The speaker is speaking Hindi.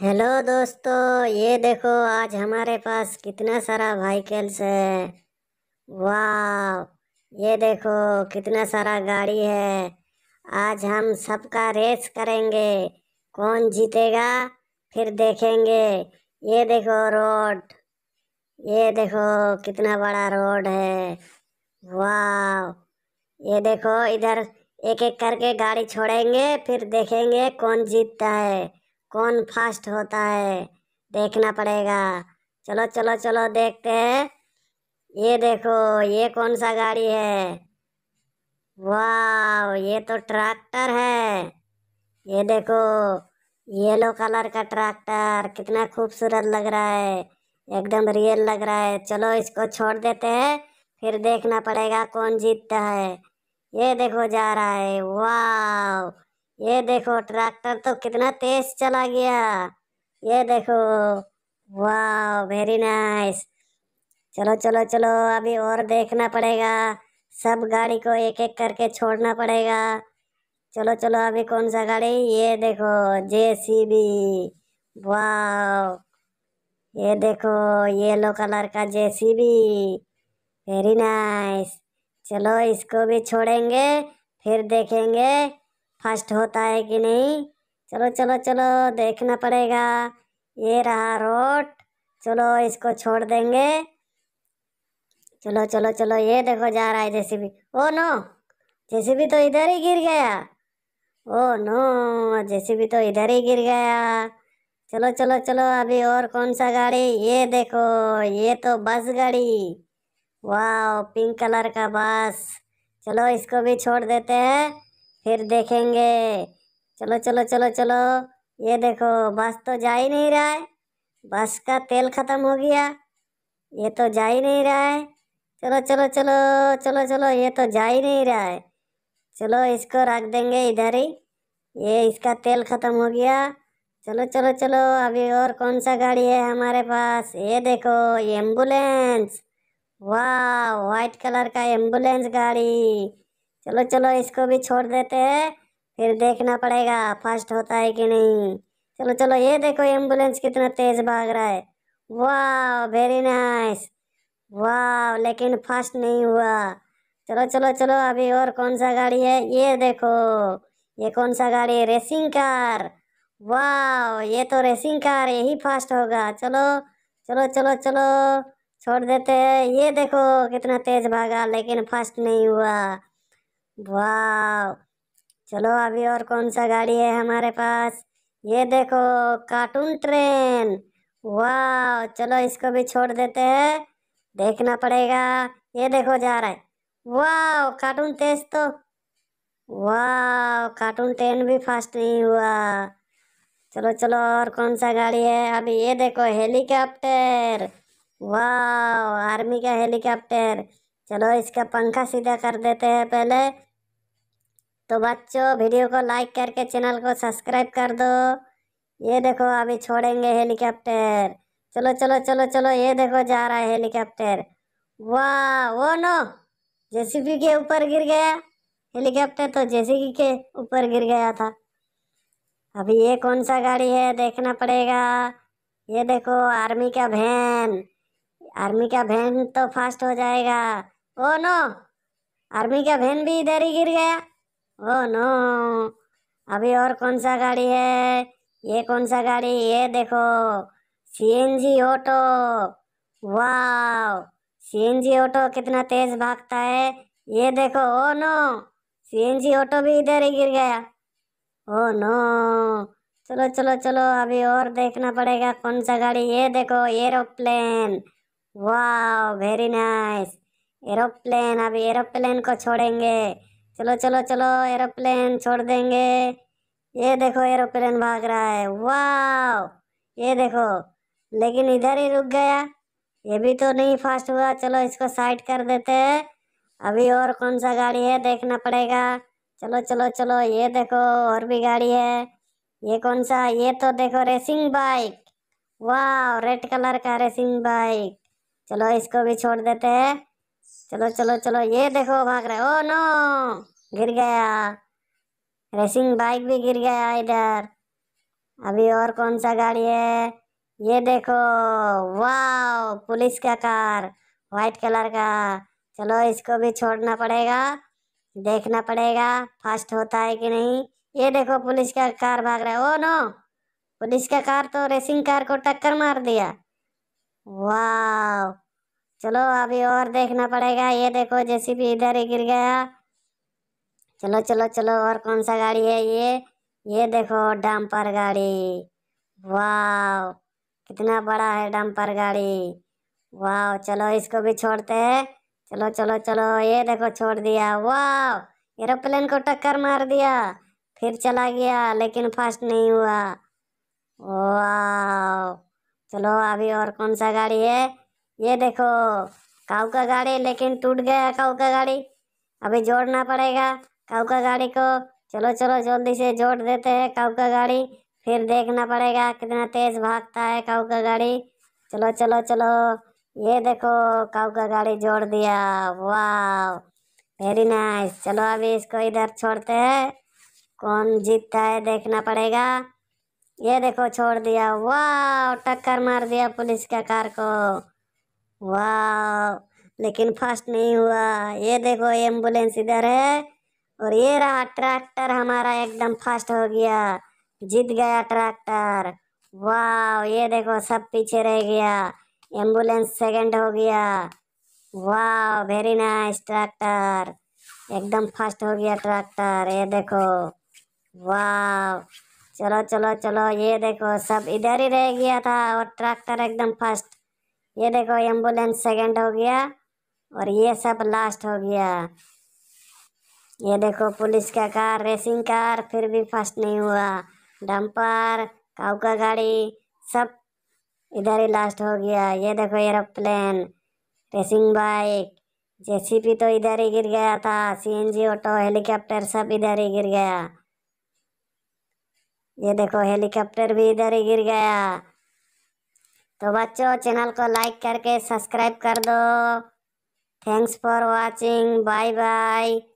हेलो दोस्तों ये देखो आज हमारे पास कितना सारा वहीकल्स है वाह ये देखो कितना सारा गाड़ी है आज हम सबका रेस करेंगे कौन जीतेगा फिर देखेंगे ये देखो रोड ये देखो कितना बड़ा रोड है वाह ये देखो इधर एक एक करके गाड़ी छोड़ेंगे फिर देखेंगे कौन जीतता है कौन फास्ट होता है देखना पड़ेगा चलो चलो चलो देखते हैं ये देखो ये कौन सा गाड़ी है वाह ये तो ट्रैक्टर है ये देखो येलो कलर का ट्रैक्टर कितना खूबसूरत लग रहा है एकदम रियल लग रहा है चलो इसको छोड़ देते हैं फिर देखना पड़ेगा कौन जीतता है ये देखो जा रहा है वाह ये देखो ट्रैक्टर तो कितना तेज चला गया ये देखो वाह वेरी नाइस चलो चलो चलो अभी और देखना पड़ेगा सब गाड़ी को एक एक करके छोड़ना पड़ेगा चलो चलो अभी कौन सा गाड़ी ये देखो जे सी बी वाह ये देखो येलो कलर का J C B very nice चलो इसको भी छोड़ेंगे फिर देखेंगे फर्स्ट होता है कि नहीं चलो चलो चलो देखना पड़ेगा ये रहा रोड चलो इसको छोड़ देंगे चलो चलो चलो ये देखो जा रहा है भी ओ नो भी तो इधर ही गिर गया ओ नो भी तो इधर ही गिर गया चलो चलो चलो अभी और कौन सा गाड़ी ये देखो ये तो बस गाड़ी वाह पिंक कलर का बस चलो इसको भी छोड़ देते हैं फिर देखेंगे चलो चलो चलो चलो ये देखो बस तो जा ही नहीं रहा है बस का तेल ख़त्म हो गया ये तो जा ही नहीं रहा है चलो चलो चलो चलो चलो ये तो जा ही नहीं रहा है चलो इसको रख देंगे इधर ही ये इसका तेल ख़त्म हो गया चलो चलो चलो अभी और कौन सा गाड़ी है हमारे पास ये देखो एम्बुलेंस वाह वाइट कलर का एम्बुलेंस गाड़ी चलो चलो इसको भी छोड़ देते हैं फिर देखना पड़ेगा फास्ट होता है कि नहीं चलो चलो ये देखो एम्बुलेंस कितना तेज भाग रहा है वाह वेरी नाइस वाह लेकिन फास्ट नहीं हुआ चलो चलो चलो अभी और कौन सा गाड़ी है ये देखो ये कौन सा गाड़ी है रेसिंग कार वाह ये तो रेसिंग कार यही फास्ट होगा चलो चलो चलो चलो छोड़ देते हैं ये देखो कितना तेज भागा लेकिन फास्ट नहीं हुआ वाह चलो अभी और कौन सा गाड़ी है हमारे पास ये देखो कार्टून ट्रेन वाह चलो इसको भी छोड़ देते हैं देखना पड़ेगा ये देखो जा रहा है वाह कार्टून तेज तो वाह कार्टून ट्रेन भी फास्ट नहीं हुआ चलो चलो और कौन सा गाड़ी है अभी ये देखो हेलीकॉप्टर वाह आर्मी का हेलीकॉप्टर चलो इसका पंखा सीधा कर देते हैं पहले तो बच्चों वीडियो को लाइक करके चैनल को सब्सक्राइब कर दो ये देखो अभी छोड़ेंगे हेलीकॉप्टर चलो चलो चलो चलो ये देखो जा रहा है हेलीकॉप्टर वाह वो नो जेसीबी के ऊपर गिर गया हेलीकॉप्टर तो जेसीबी के ऊपर गिर गया था अभी ये कौन सा गाड़ी है देखना पड़ेगा ये देखो आर्मी का वैन आर्मी का वैन तो फास्ट हो जाएगा ओ नो आर्मी का वैन भी इधर ही गिर गया ओ नो अभी और कौन सा गाड़ी है ये कौन सा गाड़ी ये देखो सीएनजी ऑटो वाह सीएनजी ऑटो कितना तेज भागता है ये देखो ओ नो सीएनजी ऑटो भी इधर ही गिर गया ओ नो चलो चलो चलो अभी और देखना पड़ेगा कौन सा गाड़ी ये देखो एरोप्लेन वाह वेरी नाइस एरोप्लेन अब एरोप्लेन को छोड़ेंगे चलो चलो चलो एरोप्लेन छोड़ देंगे ये देखो एरोप्लेन भाग रहा है वाह ये देखो लेकिन इधर ही रुक गया ये भी तो नहीं फास्ट हुआ चलो इसको साइड कर देते हैं अभी और कौन सा गाड़ी है देखना पड़ेगा चलो चलो चलो ये देखो और भी गाड़ी है ये कौन सा ये तो देखो रेसिंग बाइक वाह रेड कलर का रेसिंग बाइक चलो इसको भी छोड़ देते हैं चलो चलो चलो ये देखो भाग रहे ओ नो गिर गया रेसिंग बाइक भी गिर गया इधर अभी और कौन सा गाड़ी है ये देखो वाह पुलिस का कार वाइट कलर का चलो इसको भी छोड़ना पड़ेगा देखना पड़ेगा फास्ट होता है कि नहीं ये देखो पुलिस का कार भाग रहा है ओ नो पुलिस का कार तो रेसिंग कार को टक्कर मार दिया वाह चलो अभी और देखना पड़ेगा ये देखो जैसे भी इधर ही गिर गया चलो चलो चलो और कौन सा गाड़ी है ये ये देखो डम्पर गाड़ी वाह कितना बड़ा है डम्पर गाड़ी वाह चलो इसको भी छोड़ते हैं चलो चलो चलो ये देखो छोड़ दिया वाह एरोप्लेन को टक्कर मार दिया फिर चला गया लेकिन फास्ट नहीं हुआ वाह चलो अभी और कौन सा गाड़ी है ये देखो काऊ का गाड़ी लेकिन टूट गया काऊ का गाड़ी अभी जोड़ना पड़ेगा काऊ का गाड़ी को चलो चलो जल्दी से जोड़ देते हैं काऊ का गाड़ी फिर देखना पड़ेगा कितना तेज़ भागता है काऊ का गाड़ी चलो चलो चलो ये देखो काऊ का गाड़ी जोड़ दिया वाह वेरी नाइस चलो अभी इसको इधर छोड़ते हैं कौन जीतता है देखना पड़ेगा ये देखो छोड़ दिया वाह टक्कर मार दिया पुलिस का कार को वाह लेकिन फर्स्ट नहीं हुआ ये देखो एम्बुलेंस इधर है और ये रहा ट्रैक्टर हमारा एकदम फर्स्ट हो गया जीत गया ट्रैक्टर वाह ये देखो सब पीछे रह गया एम्बुलेंस सेकंड हो गया वाह वेरी नाइस ट्रैक्टर एकदम फर्स्ट हो गया ट्रैक्टर ये देखो वाह चलो चलो चलो ये देखो सब इधर ही रह गया था और ट्रैक्टर एकदम फर्स्ट ये देखो एम्बुलेंस सेकंड हो गया और ये सब लास्ट हो गया ये देखो पुलिस का कार रेसिंग कार फिर भी फर्स्ट नहीं हुआ डंपर काउ का गाड़ी सब इधर ही लास्ट हो गया ये देखो एरोप्लेन रेसिंग बाइक जेसीपी तो इधर ही गिर गया था सीएनजी ऑटो हेलीकॉप्टर सब इधर ही गिर गया ये देखो हेलीकॉप्टर भी इधर ही गिर गया तो बच्चों चैनल को लाइक करके सब्सक्राइब कर दो thanks for watching bye bye